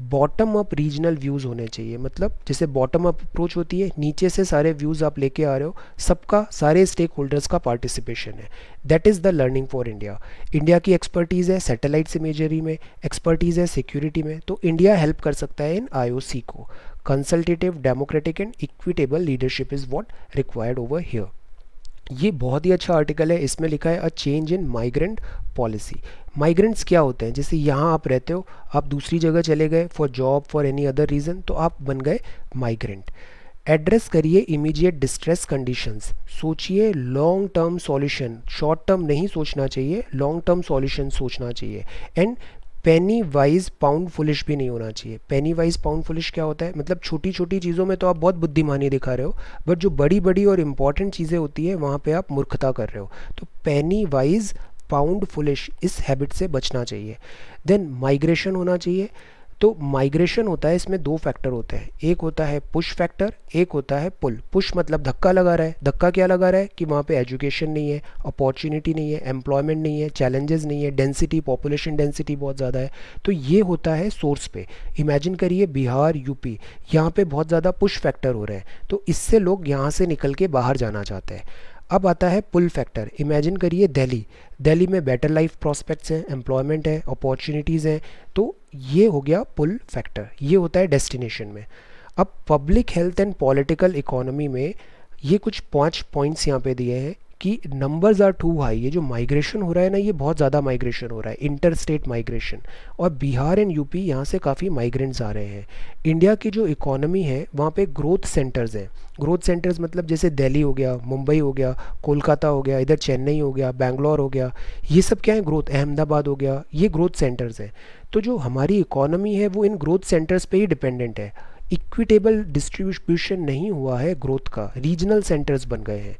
बॉटम अप रीजनल व्यूज़ होने चाहिए मतलब जैसे बॉटम अप अप्रोच होती है नीचे से सारे व्यूज़ आप लेके आ रहे हो सबका सारे स्टेक होल्डर्स का पार्टिसिपेशन है that is the learning for India India की एक्सपर्टीज़ है सैटेलाइट इमेजरी में एक्सपर्टीज़ है सिक्योरिटी में तो इंडिया हेल्प कर सकता है इन आई को consultative democratic and equitable leadership is what required over here ये बहुत ही अच्छा आर्टिकल है इसमें लिखा है a change in migrant policy migrants क्या होते हैं जैसे यहाँ आप रहते हो आप दूसरी जगह चले गए for job for any other reason तो आप बन गए माइग्रेंट एड्रेस करिए इमीडिएट डिस्ट्रेस कंडीशंस सोचिए long term solution short term नहीं सोचना चाहिए लॉन्ग टर्म सॉल्यूशन सोचना चाहिए and penny wise pound foolish भी नहीं होना चाहिए पेनी वाइज पाउंड फुलिश क्या होता है मतलब छोटी छोटी चीज़ों में तो आप बहुत बुद्धिमानी दिखा रहे हो बट जो बड़ी बड़ी और इंपॉर्टेंट चीज़ें होती है वहाँ पे आप मूर्खता कर रहे हो तो पेनी वाइज पाउंड फुलिश इस हैबिट से बचना चाहिए देन माइग्रेशन होना चाहिए तो माइग्रेशन होता है इसमें दो फैक्टर होते हैं एक होता है पुश फैक्टर एक होता है पुल पुश मतलब धक्का लगा रहा है धक्का क्या लगा रहा है कि वहाँ पे एजुकेशन नहीं है अपॉर्चुनिटी नहीं है एम्प्लॉयमेंट नहीं है चैलेंजेस नहीं है डेंसिटी पॉपुलेशन डेंसिटी बहुत ज़्यादा है तो ये होता है सोर्स पे इमेजिन करिए बिहार यूपी यहाँ पर बहुत ज़्यादा पुश फैक्टर हो रहे हैं तो इससे लोग यहाँ से निकल के बाहर जाना चाहते हैं अब आता है पुल फैक्टर इमेजिन करिए दिल्ली दिल्ली में बेटर लाइफ प्रॉस्पेक्ट्स हैं एम्प्लॉयमेंट है अपॉर्चुनिटीज़ हैं तो ये हो गया पुल फैक्टर ये होता है डेस्टिनेशन में अब public health and political economy में ये कुछ पांच पॉइंट्स यहाँ पे दिए हैं कि नंबर्स आर टू हाई ये जो माइग्रेशन हो रहा है ना ये बहुत ज़्यादा माइग्रेशन हो रहा है इंटर स्टेट माइग्रेशन और बिहार एंड यूपी यहाँ से काफ़ी माइग्रेंट्स आ रहे हैं इंडिया की जो इकोनॉमी है वहाँ पे ग्रोथ सेंटर्स हैं ग्रोथ सेंटर्स मतलब जैसे दिल्ली हो गया मुंबई हो गया कोलकाता हो गया इधर चेन्नई हो गया बैंगलोर हो गया ये सब क्या है ग्रोथ अहमदाबाद हो गया ये ग्रोथ सेंटर्स हैं तो जो हमारी इकोनॉमी है वो इन ग्रोथ सेंटर्स पे ही डिपेंडेंट है इक्विटेबल डिस्ट्रीब्यूशन नहीं हुआ है ग्रोथ का रीजनल सेंटर्स बन गए हैं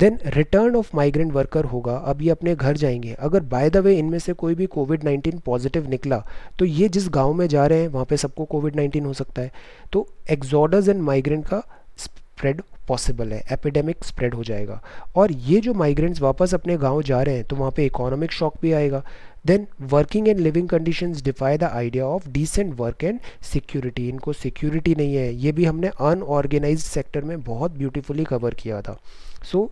then return of migrant worker होगा अब ये अपने घर जाएंगे अगर बाय द वे इनमें से कोई भी कोविड 19 पॉजिटिव निकला तो ये जिस गांव में जा रहे हैं वहाँ पे सबको कोविड 19 हो सकता है तो एक्जॉर्डर्स एंड माइग्रेंट का स्प्रेड पॉसिबल है एपिडेमिक स्प्रेड हो जाएगा और ये जो माइग्रेंट्स वापस अपने गांव जा रहे हैं तो वहाँ पे इकोनॉमिक शॉक भी आएगा then working and living conditions defy the idea of decent work and security इनको security नहीं है ये भी हमने unorganized sector में बहुत beautifully cover किया था so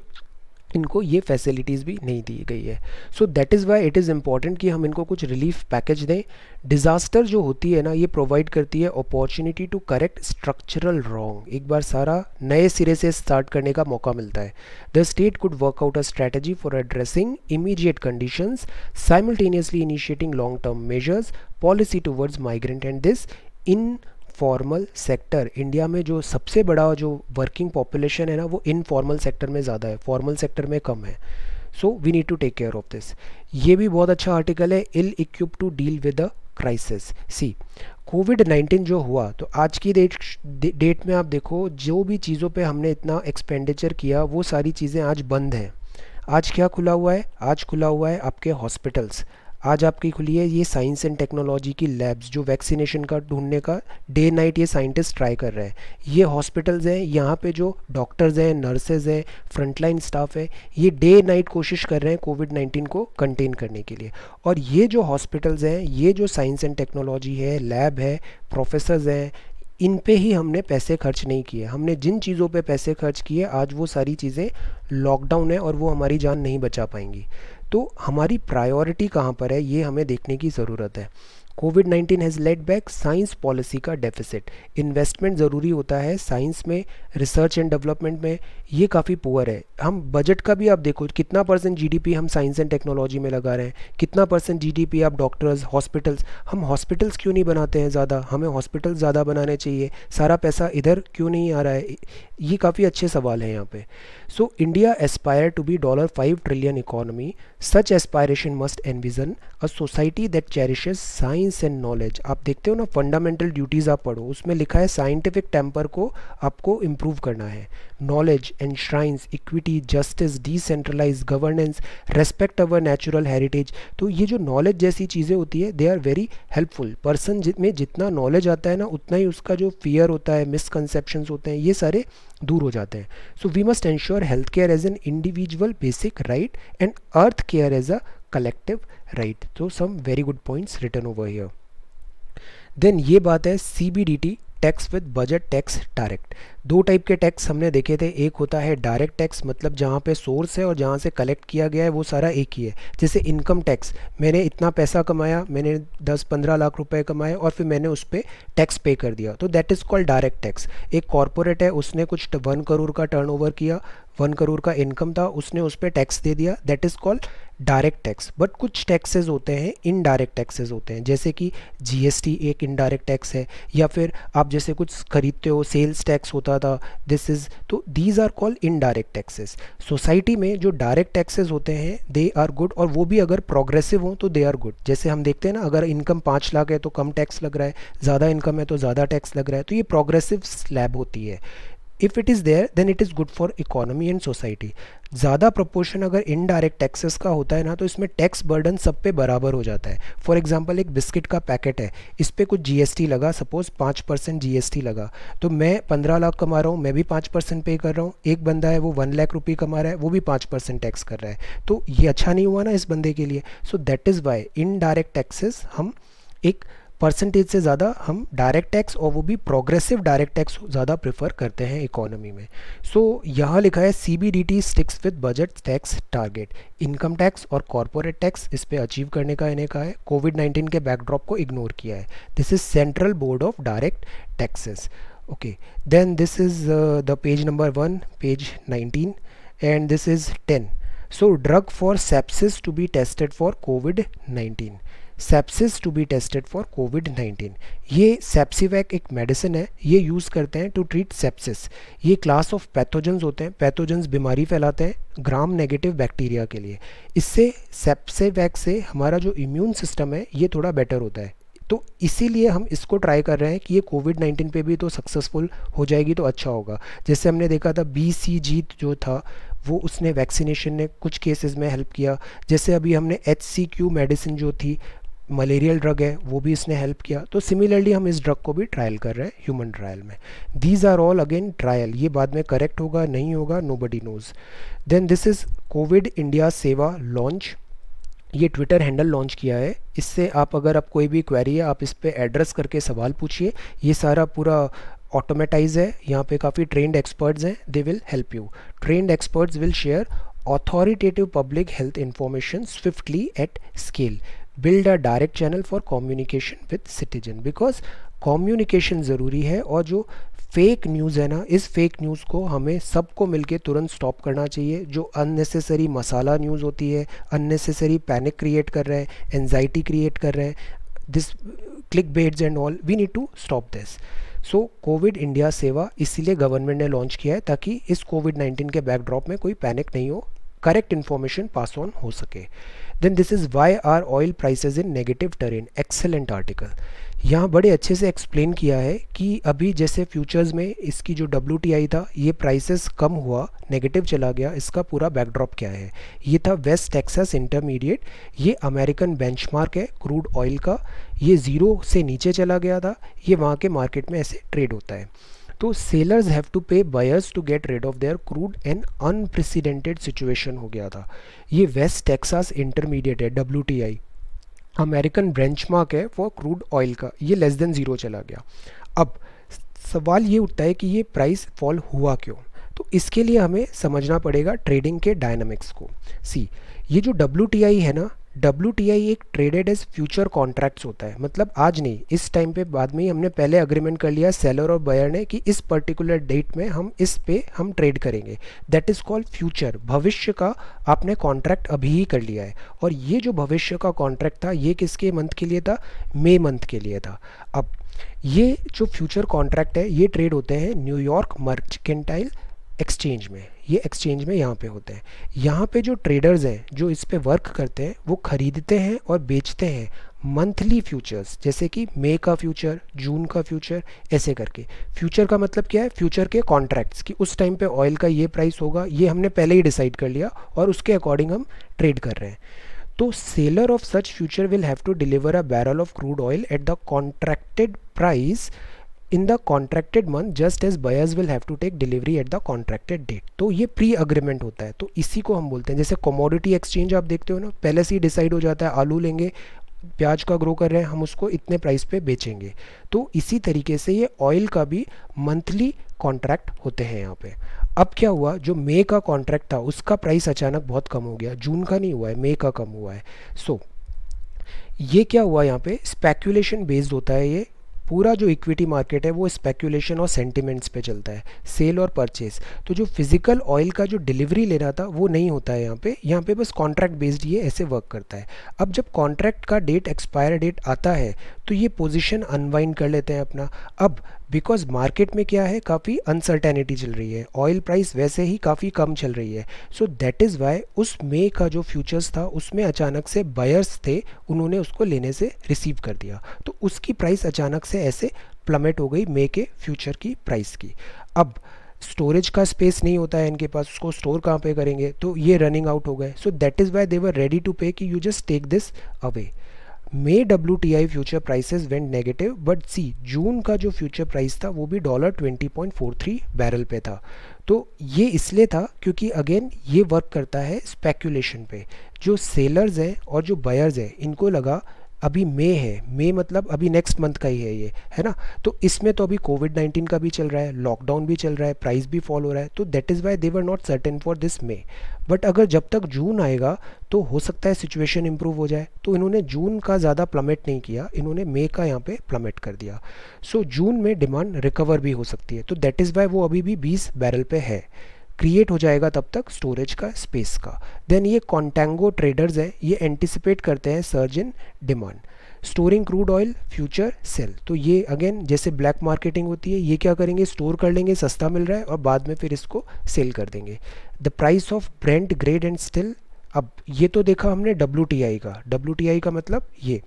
इनको ये फैसिलिटीज़ भी नहीं दी गई है so that is why it is important कि हम इनको कुछ रिलीफ पैकेज दें डिज़ास्टर जो होती है ना ये प्रोवाइड करती है opportunity to correct structural wrong एक बार सारा नए सिरे से स्टार्ट करने का मौका मिलता है the state could work out a strategy for addressing immediate condition simultaneously initiating long term measures policy towards migrant and this informal sector India में जो सबसे बड़ा जो वर्किंग पॉपुलेशन है ना वो इनफॉर्मल सेक्टर में ज़्यादा है फॉर्मल सेक्टर में कम है so we need to take care of this ये भी बहुत अच्छा आर्टिकल है ill equip to deal with the crisis see Covid 19 जो हुआ तो आज की डेट डेट में आप देखो जो भी चीज़ों पे हमने इतना एक्सपेंडिचर किया वो सारी चीज़ें आज बंद हैं आज क्या खुला हुआ है आज खुला हुआ है आपके हॉस्पिटल्स आज आपकी खुली है ये साइंस एंड टेक्नोलॉजी की लैब्स जो वैक्सीनेशन का ढूंढने का डे नाइट ये साइंटिस्ट ट्राई कर रहे हैं ये हॉस्पिटल्स हैं यहाँ पे जो डॉक्टर्स हैं नर्सेज हैं फ्रंटलाइन स्टाफ है ये डे नाइट कोशिश कर रहे हैं कोविड नाइन्टीन को कंटेन करने के लिए और ये जो हॉस्पिटल्स हैं ये जो साइंस एंड टेक्नोलॉजी है लैब है प्रोफेसर्स हैं इन पे ही हमने पैसे खर्च नहीं किए हमने जिन चीज़ों पे पैसे खर्च किए आज वो सारी चीज़ें लॉकडाउन है और वो हमारी जान नहीं बचा पाएंगी तो हमारी प्रायोरिटी कहाँ पर है ये हमें देखने की ज़रूरत है Covid 19 has let back science policy का डेफिसिट इन्वेस्टमेंट ज़रूरी होता है साइंस में रिसर्च एंड डेवलपमेंट में ये काफ़ी पुअर है हम बजट का भी आप देखो कितना परसेंट जीडीपी हम साइंस एंड टेक्नोलॉजी में लगा रहे हैं कितना परसेंट जीडीपी आप डॉक्टर्स हॉस्पिटल्स हम हॉस्पिटल्स क्यों नहीं बनाते हैं ज़्यादा हमें हॉस्पिटल ज़्यादा बनाने चाहिए सारा पैसा इधर क्यों नहीं आ रहा है ये काफ़ी अच्छे सवाल हैं यहाँ पे so India aspire to be dollar five trillion economy such aspiration must envision a society that cherishes science and knowledge आप देखते हो ना फंडामेंटल ड्यूटीज़ आप पढ़ो उसमें लिखा है साइंटिफिक टेम्पर को आपको इम्प्रूव करना है knowledge enshrines equity justice decentralized governance respect our natural heritage तो ये जो knowledge जैसी चीज़ें होती है they are very helpful person जित में जितना knowledge आता है ना उतना ही उसका जो fear होता है misconceptions होते हैं ये सारे दूर हो जाते हैं so we must ensure health care as an individual basic right and earth care as a collective right तो some very good points return over here then ये बात है C B D T tax with budget tax direct दो type के tax हमने देखे थे एक होता है डायरेक्ट टैक्स मतलब जहाँ पे सोर्स है और जहाँ से कलेक्ट किया गया है वो सारा एक ही है जैसे इनकम टैक्स मैंने इतना पैसा कमाया मैंने 10-15 लाख रुपए कमाए और फिर मैंने उस पर टैक्स पे कर दिया तो that is called direct tax एक कॉरपोरेट है उसने कुछ वन करोड़ का टर्न किया वन करोड़ का इनकम था उसने उस पर टैक्स दे दिया that is called direct tax but कुछ टैक्सेस होते हैं इनडायरेक्ट टैक्सेस होते हैं जैसे कि जीएसटी एक इनडायरेक्ट टैक्स है या फिर आप जैसे कुछ खरीदते हो सेल्स टैक्स होता था दिस इज़ तो these are called indirect taxes society में जो डायरेक्ट टैक्सेस होते हैं दे आर गुड और वो भी अगर प्रोग्रेसिव हों तो दे आर गुड जैसे हम देखते हैं ना अगर इनकम पाँच लाख है तो कम टैक्स लग रहा है ज़्यादा इनकम है तो ज़्यादा टैक्स लग रहा है तो ये प्रोग्रेसिव स्लैब होती है if it is there then it is good for economy and society ज़्यादा प्रपोर्शन अगर इनडायरेक्ट टैक्सेस का होता है ना तो इसमें टैक्स बर्डन सब पे बराबर हो जाता है फॉर एग्जांपल एक बिस्किट का पैकेट है इस पर कुछ जीएसटी लगा सपोज पाँच परसेंट जी लगा तो मैं पंद्रह लाख कमा रहा हूँ मैं भी पाँच परसेंट पे कर रहा हूँ एक बंदा है वो वन लाख रुपये कमा रहा है वो भी पाँच परसेंट टैक्स कर रहा है तो ये अच्छा नहीं हुआ ना इस बंदे के लिए so that is why indirect taxes हम एक परसेंटेज से ज़्यादा हम डायरेक्ट टैक्स और वो भी प्रोग्रेसिव डायरेक्ट टैक्स ज़्यादा प्रेफर करते हैं इकोनॉमी में सो so, यहाँ लिखा है C B D T sticks with budget tax target income tax और कॉरपोरेट टैक्स इस पर अचीव करने का इन्हें कहा है कोविड नाइन्टीन के बैकड्रॉप को इग्नोर किया है this is central board of direct taxes okay then this is the page number one page nineteen and this is ten so drug for sepsis to be tested for Covid nineteen sepsis to be tested for Covid 19 ये सेप्सीवैक एक medicine है ये use करते हैं to treat sepsis ये class of pathogens होते हैं pathogens बीमारी फैलाते हैं ग्राम नेगेटिव बैक्टीरिया के लिए इससे सेप्सीवैक से हमारा जो इम्यून सिस्टम है ये थोड़ा बेटर होता है तो इसीलिए हम इसको ट्राई कर रहे हैं कि ये कोविड 19 पे भी तो सक्सेसफुल हो जाएगी तो अच्छा होगा जैसे हमने देखा था बी सी जी जो था वो उसने वैक्सीनेशन ने कुछ केसेस में हेल्प किया जैसे अभी हमने एच सी क्यू मेडिसिन जो थी मलेरियल ड्रग है वो भी इसने हेल्प किया तो सिमिलरली हम इस ड्रग को भी ट्रायल कर रहे हैं ह्यूमन ट्रायल में these are all again trial ये बाद में करेक्ट होगा नहीं होगा nobody knows then this is COVID India Seva launch ये ट्विटर हैंडल लॉन्च किया है इससे आप अगर आप कोई भी क्वेरी है आप इस पर एड्रेस करके सवाल पूछिए ये सारा पूरा ऑटोमेटाइज है यहाँ पे काफ़ी ट्रेंड एक्सपर्ट्स हैं they will help you trained experts will share authoritative public health information swiftly at scale build a direct channel for communication with citizen because communication ज़रूरी है और जो फेक न्यूज़ है ना इस फेक न्यूज़ को हमें सबको मिलके तुरंत स्टॉप करना चाहिए जो अननेसेसरी मसाला न्यूज़ होती है अननेसेसरी पैनिक क्रिएट कर रहे हैं एनजाइटी क्रिएट कर रहे हैं this click beds and all we need to stop this so COVID India Seva इसीलिए गवर्नमेंट ने लॉन्च किया है ताकि इस कोविड 19 के बैकड्रॉप में कोई पैनिक नहीं हो करेक्ट इन्फॉर्मेशन पास ऑन हो सके then this is why are oil prices in negative terrain excellent article यहाँ बड़े अच्छे से एक्सप्लेन किया है कि अभी जैसे फ्यूचर्स में इसकी जो डब्ल्यू था ये प्राइसेस कम हुआ नेगेटिव चला गया इसका पूरा बैकड्रॉप क्या है ये था वेस्ट टेक्सास इंटरमीडिएट ये अमेरिकन बेंचमार्क है क्रूड ऑयल का ये ज़ीरो से नीचे चला गया था ये वहाँ के मार्केट में ऐसे ट्रेड होता है तो sellers have to pay buyers to get rid of their crude and unprecedented situation हो गया था ये वेस्ट टेक्सास इंटरमीडिएट है डब्ल्यू अमेरिकन बेंचमार्क है फॉर क्रूड ऑयल का ये लेस देन ज़ीरो चला गया अब सवाल ये उठता है कि ये प्राइस फॉल हुआ क्यों तो इसके लिए हमें समझना पड़ेगा ट्रेडिंग के डायनामिक्स को सी ये जो डब्ल्यू है ना डब्ल्यू एक ट्रेडेड एज फ्यूचर कॉन्ट्रैक्ट्स होता है मतलब आज नहीं इस टाइम पे बाद में ही हमने पहले अग्रीमेंट कर लिया सेलर और बायर ने कि इस पर्टिकुलर डेट में हम इस पे हम ट्रेड करेंगे दैट इज़ कॉल्ड फ्यूचर भविष्य का आपने कॉन्ट्रैक्ट अभी ही कर लिया है और ये जो भविष्य का कॉन्ट्रैक्ट था ये किसके मंथ के लिए था मे मंथ के लिए था अब ये जो फ्यूचर कॉन्ट्रैक्ट है ये ट्रेड होते हैं न्यूयॉर्क मर्चेंटाइल एक्सचेंज में ये एक्सचेंज में यहाँ पे होते हैं यहाँ पे जो ट्रेडर्स हैं जो इस पर वर्क करते हैं वो ख़रीदते हैं और बेचते हैं मंथली फ्यूचर्स जैसे कि मई का फ्यूचर जून का फ्यूचर ऐसे करके फ्यूचर का मतलब क्या है फ्यूचर के कॉन्ट्रैक्ट्स कि उस टाइम पे ऑयल का ये प्राइस होगा ये हमने पहले ही डिसाइड कर लिया और उसके अकॉर्डिंग हम ट्रेड कर रहे हैं तो seller of such future will have to deliver a barrel of crude oil at the contracted price in the contracted month just as buyers will have to take delivery at the contracted date तो ये pre agreement होता है तो इसी को हम बोलते हैं जैसे कमोडिटी एक्सचेंज आप देखते हो ना पहले से ही डिसाइड हो जाता है आलू लेंगे प्याज का ग्रो कर रहे हैं हम उसको इतने प्राइस पे बेचेंगे तो इसी तरीके से ये ऑयल का भी मंथली कॉन्ट्रैक्ट होते हैं यहाँ पे अब क्या हुआ जो मे का कॉन्ट्रैक्ट था उसका प्राइस अचानक बहुत कम हो गया जून का नहीं हुआ है मे का कम हुआ है सो so, ये क्या हुआ यहाँ पे स्पेक्यूलेशन बेस्ड होता है ये पूरा जो इक्विटी मार्केट है वो स्पेकुलेशन और सेंटिमेंट्स पे चलता है सेल और परचेज तो जो फिजिकल ऑयल का जो डिलीवरी ले रहा था वो नहीं होता है यहाँ पे यहाँ पे बस कॉन्ट्रैक्ट बेस्ड ये ऐसे वर्क करता है अब जब कॉन्ट्रैक्ट का डेट एक्सपायर डेट आता है तो ये पोजीशन अनवाइंड कर लेते हैं अपना अब बिकॉज मार्केट में क्या है काफ़ी अनसर्टेनिटी चल रही है ऑयल प्राइस वैसे ही काफ़ी कम चल रही है सो दैट इज़ वाई उस मे का जो फ्यूचर्स था उसमें अचानक से बायर्स थे उन्होंने उसको लेने से रिसीव कर दिया तो उसकी प्राइस अचानक से ऐसे प्लमेट हो गई मे के फ्यूचर की प्राइस की अब स्टोरेज का स्पेस नहीं होता है इनके पास उसको स्टोर कहाँ पे करेंगे तो ये रनिंग आउट हो गए so that is why they were ready to pay कि you just take this away May W T I future prices went negative but see June का जो फ्यूचर प्राइस था वो भी dollar twenty point four three barrel पे था तो ये इसलिए था क्योंकि अगेन ये वर्क करता है स्पेक्यूलेशन पे जो सेलर्स हैं और जो बायर्स हैं इनको लगा अभी मई है मई मतलब अभी नेक्स्ट मंथ का ही है ये है ना तो इसमें तो अभी कोविड नाइन्टीन का भी चल रहा है लॉकडाउन भी चल रहा है प्राइस भी फॉल हो रहा है तो that is why they were not certain for this May but अगर जब तक जून आएगा तो हो सकता है सिचुएशन इम्प्रूव हो जाए तो इन्होंने जून का ज़्यादा प्लमेट नहीं किया इन्होंने मे का यहाँ पे प्लमेट कर दिया सो so, जून में डिमांड रिकवर भी हो सकती है तो दैट इज़ वाई वो अभी भी बीस बैरल पे है क्रिएट हो जाएगा तब तक स्टोरेज का स्पेस का देन ये कॉन्टेंगो ट्रेडर्स हैं ये एंटिसिपेट करते हैं surge in demand storing crude oil future sell तो ये अगेन जैसे ब्लैक मार्केटिंग होती है ये क्या करेंगे स्टोर कर लेंगे सस्ता मिल रहा है और बाद में फिर इसको सेल कर देंगे the price of Brent grade and still अब ये तो देखा हमने डब्ल्यू का डब्ल्यू का मतलब ये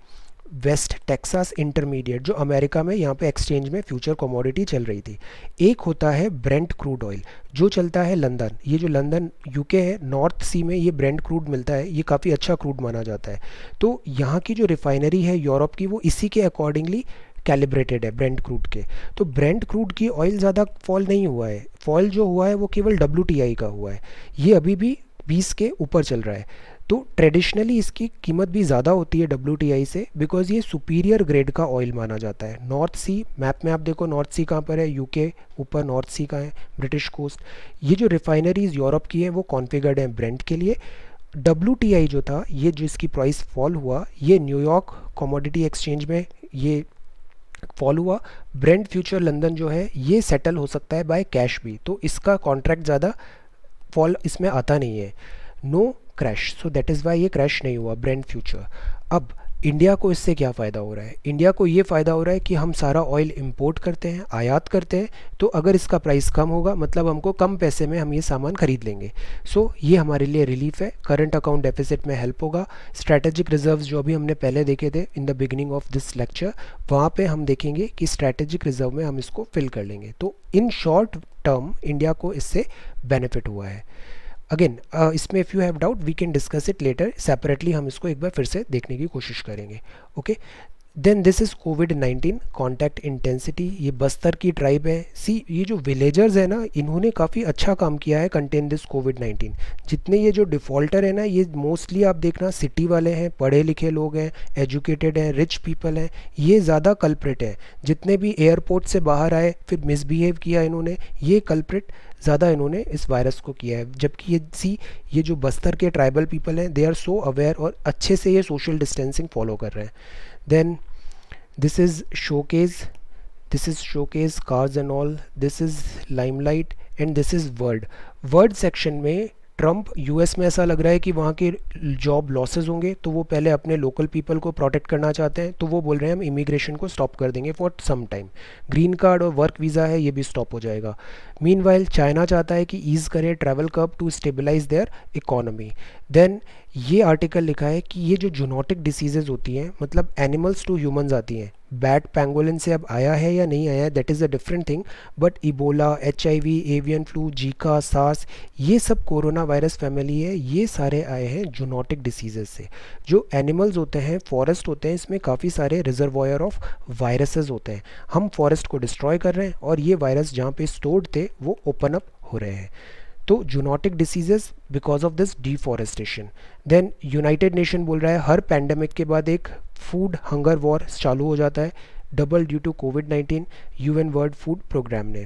वेस्ट टेक्सास इंटरमीडिएट जो अमेरिका में यहाँ पे एक्सचेंज में फ्यूचर कमोडिटी चल रही थी एक होता है ब्रेंट क्रूड ऑयल जो चलता है लंदन ये जो लंदन यूके है नॉर्थ सी में ये ब्रेंट क्रूड मिलता है ये काफ़ी अच्छा क्रूड माना जाता है तो यहाँ की जो रिफाइनरी है यूरोप की वो इसी के अकॉर्डिंगली कैलिब्रेटेड है ब्रेंड क्रूड के तो ब्रेंड क्रूड की ऑयल ज़्यादा फॉल नहीं हुआ है फॉल जो हुआ है वो केवल डब्ल्यू का हुआ है ये अभी भी 20 के ऊपर चल रहा है तो ट्रेडिशनली इसकी कीमत भी ज़्यादा होती है डब्ल्यू से बिकॉज ये सुपीरियर ग्रेड का ऑयल माना जाता है नॉर्थ सी मैप में आप देखो नॉर्थ सी कहाँ पर है यूके ऊपर नॉर्थ सी का है ब्रिटिश कोस्ट ये जो रिफाइनरीज यूरोप की हैं वो कॉन्फिगर्ड हैं ब्रेंड के लिए डब्ल्यू जो था ये जिसकी प्राइस फॉल हुआ ये न्यूयॉर्क कॉमोडिटी एक्सचेंज में ये फॉल हुआ ब्रेंड फ्यूचर लंदन जो है ये सेटल हो सकता है बाय कैश भी तो इसका कॉन्ट्रैक्ट ज़्यादा फॉल इसमें आता नहीं है no crash so that is why ये क्रैश नहीं हुआ ब्रैंड फ्यूचर अब इंडिया को इससे क्या फ़ायदा हो रहा है इंडिया को ये फ़ायदा हो रहा है कि हम सारा ऑयल इंपोर्ट करते हैं आयात करते हैं तो अगर इसका प्राइस कम होगा मतलब हमको कम पैसे में हम ये सामान खरीद लेंगे सो so, ये हमारे लिए रिलीफ है करंट अकाउंट डेफिसिट में हेल्प होगा स्ट्रैटेजिक रिजर्व्स जो अभी हमने पहले देखे थे in the beginning of this lecture वहाँ पर हम देखेंगे कि स्ट्रैटेजिक रिजर्व में हम इसको फिल कर लेंगे तो इन शॉर्ट टर्म इंडिया को इससे बेनिफिट हुआ है अगेन uh, इसमें if you have doubt we can discuss it later separately हम इसको एक बार फिर से देखने की कोशिश करेंगे okay then this is COVID 19 contact intensity ये बस्तर की ट्राइब है सी ये जो विलेजर्स है ना इन्होंने काफ़ी अच्छा काम किया है कंटेन दिस कोविड 19 जितने ये जो डिफ़ॉल्टर है ना ये मोस्टली आप देखना सिटी वाले हैं पढ़े लिखे लोग हैं एजुकेटेड हैं रिच पीपल हैं ये ज़्यादा कल्प्रिट है जितने भी एयरपोर्ट से बाहर आए फिर मिसबिहेव किया इन्होंने ये कल्प्रिट ज़्यादा इन्होंने इस वायरस को किया है जबकि ये सी ये जो बस्तर के ट्राइबल पीपल हैं दे आर सो अवेयर और अच्छे से ये सोशल डिस्टेंसिंग फॉलो कर रहे हैं then this is showcase this is showcase cars and all this is limelight and this is word word section में ट्रंप यूएस में ऐसा लग रहा है कि वहाँ के जॉब लॉसेज होंगे तो वो पहले अपने लोकल पीपल को प्रोटेक्ट करना चाहते हैं तो वो बोल रहे हैं हम इमिग्रेशन को स्टॉप कर देंगे for some time green card और वर्क वीज़ा है ये भी स्टॉप हो जाएगा मीन चाइना चाहता है कि ईज़ करे travel curb to stabilize their economy then ये आर्टिकल लिखा है कि ये जो जूनोटिक डिसीजेज होती हैं मतलब एनिमल्स टू ह्यूमंस आती हैं बैट पेंगोलिन से अब आया है या नहीं आया that is a different thing but Ebola H avian flu Zika SARS ये सब कोरोना वायरस फैमिली है ये सारे आए हैं जूनोटिक डिसीजेज से जो एनिमल्स होते हैं फॉरेस्ट होते हैं इसमें काफ़ी सारे रिजर्वायर ऑफ वायरसेज होते हैं हम फॉरेस्ट को डिस्ट्रॉय कर रहे हैं और ये वायरस जहाँ पे स्टोर्ड थे वो ओपन अप हो रहे हैं तो zoonotic diseases because of this deforestation then united nation बोल रहा है हर पैंडमिक के बाद एक फूड हंगर वॉर चालू हो जाता है double due to covid nineteen U N World Food Programme ने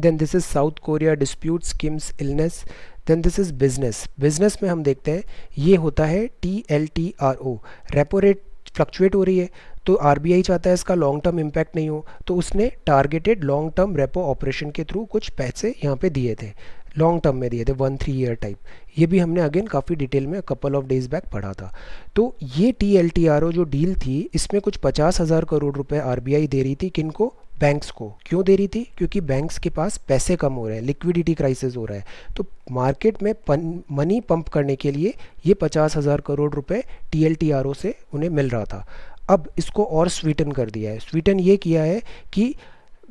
then this is South Korea dispute schemes illness then this is business business में हम देखते हैं ये होता है T L T R O repo rate fluctuate हो रही है तो आर बी आई चाहता है इसका लॉन्ग टर्म इम्पैक्ट नहीं हो तो उसने targeted long term repo operation के थ्रू कुछ पैसे यहाँ पे दिए थे लॉन्ग टर्म में दिए थे वन थ्री ईयर टाइप ये भी हमने अगेन काफ़ी डिटेल में कपल ऑफ डेज बैक पढ़ा था तो ये T L T R O जो डील थी इसमें कुछ पचास हज़ार करोड़ रुपए आर बी आई दे रही थी किनको बैंक्स को क्यों दे रही थी क्योंकि बैंक्स के पास पैसे कम हो रहे हैं लिक्विडिटी क्राइसिस हो रहा है तो मार्केट में पन, मनी पंप करने के लिए ये पचास हज़ार करोड़ रुपए T L T R O से उन्हें मिल रहा था अब इसको और स्वीटन कर दिया है स्वीटन ये किया है कि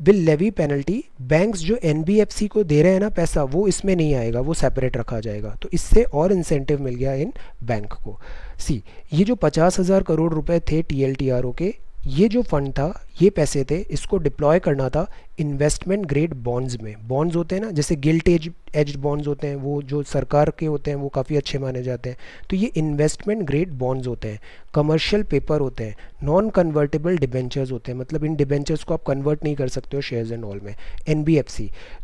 विल लेवी पेनल्टी बैंक्स जो एन को दे रहे हैं ना पैसा वो इसमें नहीं आएगा वो सेपरेट रखा जाएगा तो इससे और इंसेंटिव मिल गया इन बैंक को सी ये जो पचास हज़ार करोड़ रुपए थे T L T R O के ये जो फंड था ये पैसे थे इसको डिप्लॉय करना था इन्वेस्टमेंट ग्रेड बॉन्ड्स में बॉन्ड्स होते हैं ना जैसे गिल्ट एज एज बॉन्ड्स होते हैं वो जो सरकार के होते हैं वो काफ़ी अच्छे माने जाते हैं तो ये इन्वेस्टमेंट ग्रेड बॉन्ड्स होते हैं कमर्शियल पेपर होते हैं नॉन कन्वर्टेबल डिबेंचर्स होते हैं मतलब इन डिबेंचर्स को आप कन्वर्ट नहीं कर सकते हो शेयर्स एंड ऑल में एन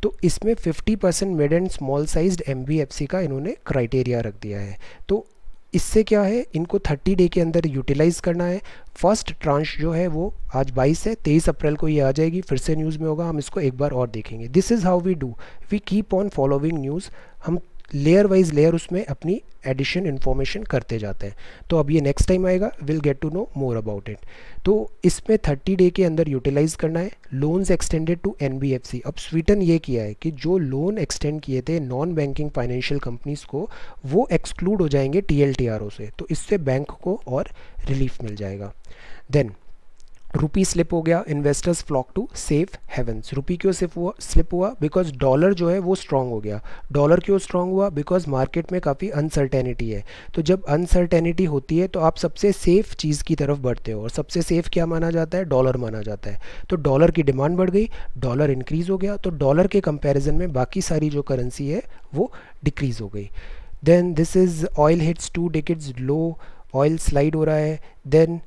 तो इसमें fifty percent mid and small size M का इन्होंने क्राइटेरिया रख दिया है तो इससे क्या है इनको 30 डे के अंदर यूटिलाइज़ करना है फर्स्ट ट्रांस जो है वो आज 22 है 23 अप्रैल को ये आ जाएगी फिर से न्यूज़ में होगा हम इसको एक बार और देखेंगे this is how we do we keep on following news हम लेयर वाइज लेयर उसमें अपनी एडिशन इन्फॉर्मेशन करते जाते हैं तो अब ये नेक्स्ट टाइम आएगा will get to know more about it तो इसमें 30 डे के अंदर यूटिलाइज करना है लोन्स एक्सटेंडेड टू एन अब स्वीटन ये किया है कि जो लोन एक्सटेंड किए थे नॉन बैंकिंग फाइनेंशियल कंपनीज को वो एक्सक्लूड हो जाएंगे टी से तो इससे बैंक को और रिलीफ मिल जाएगा देन रुपी स्लिप हो गया investors flock to safe havens rupee क्यों सिर्फ हुआ स्लिप हुआ बिकॉज डॉलर जो है वो स्ट्रांग हो गया डॉलर क्यों स्ट्रांग हुआ बिकॉज मार्केट में काफ़ी अनसर्टेनिटी है तो जब अनसर्टेनिटी होती है तो आप सबसे सेफ चीज़ की तरफ बढ़ते हो और सबसे सेफ क्या माना जाता है डॉलर माना जाता है तो डॉलर की डिमांड बढ़ गई डॉलर इंक्रीज़ हो गया तो डॉलर के कंपेरिजन में बाकी सारी जो करेंसी है वो डिक्रीज़ हो गई then this is oil hits two decades low oil slide हो रहा है देन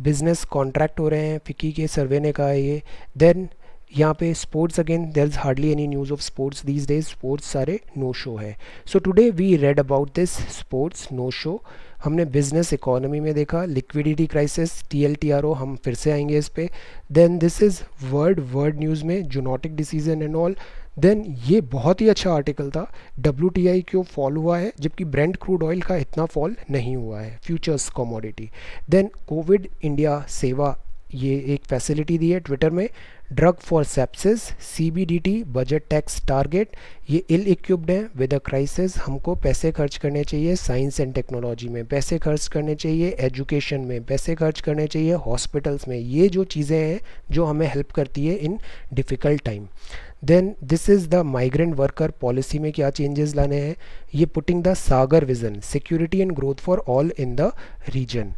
बिजनेस कॉन्ट्रैक्ट हो रहे हैं फिक्की के सर्वे ने कहा ये देन यहाँ पे sports again there is hardly any news of sports these days sports सारे नो शो है so today we read about this sports no show हमने बिजनेस इकोनॉमी में देखा liquidity crisis T L T R O हम फिर से आएंगे इस पर then this is world world news में zoonotic decision and all then ये बहुत ही अच्छा आर्टिकल था डब्ल्यू टी को फॉल हुआ है जबकि ब्रेंड क्रूड ऑयल का इतना फॉल नहीं हुआ है futures commodity then COVID India Seva ये एक फैसिलिटी दी है ट्विटर में drug for sepsis CBDT budget tax target ये इल इक्विप्ड हैं विद अ क्राइसिस हमको पैसे खर्च करने चाहिए साइंस एंड टेक्नोलॉजी में पैसे खर्च करने चाहिए एजुकेशन में पैसे खर्च करने चाहिए हॉस्पिटल्स में ये जो चीज़ें हैं जो हमें हेल्प करती है in difficult time then this is the migrant worker policy में क्या चेंजेस लाने हैं ये putting the Sagar vision security and growth for all in the region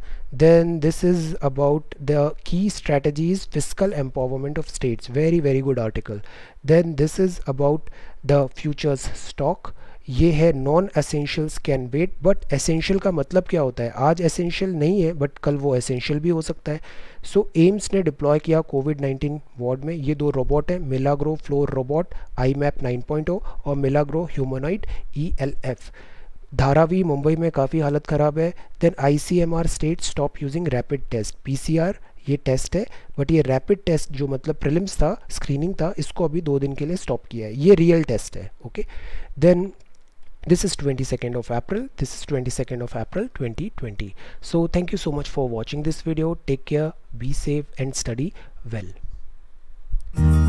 then this is about the key strategies physical empowerment of states very very good article then this is about the futures stock ये है non essentials can wait but essential का मतलब क्या होता है आज essential नहीं है बट कल वो एसेंशियल भी हो सकता है सो so, एम्स ने डिप्लॉय किया कोविड 19 वार्ड में ये दो रोबोट हैं Milagrow floor robot I map nine और Milagrow humanoid E L F Dharavi Mumbai में काफ़ी हालत ख़राब है then I C M R state stop using rapid test P C R ये टेस्ट है बट ये रैपिड टेस्ट जो मतलब प्रिलिम्स था स्क्रीनिंग था इसको अभी दो दिन के लिए स्टॉप किया है ये रियल टेस्ट है okay then this is 22nd of April this is 22nd of April 2020 so thank you so much for watching this video take care be safe and study well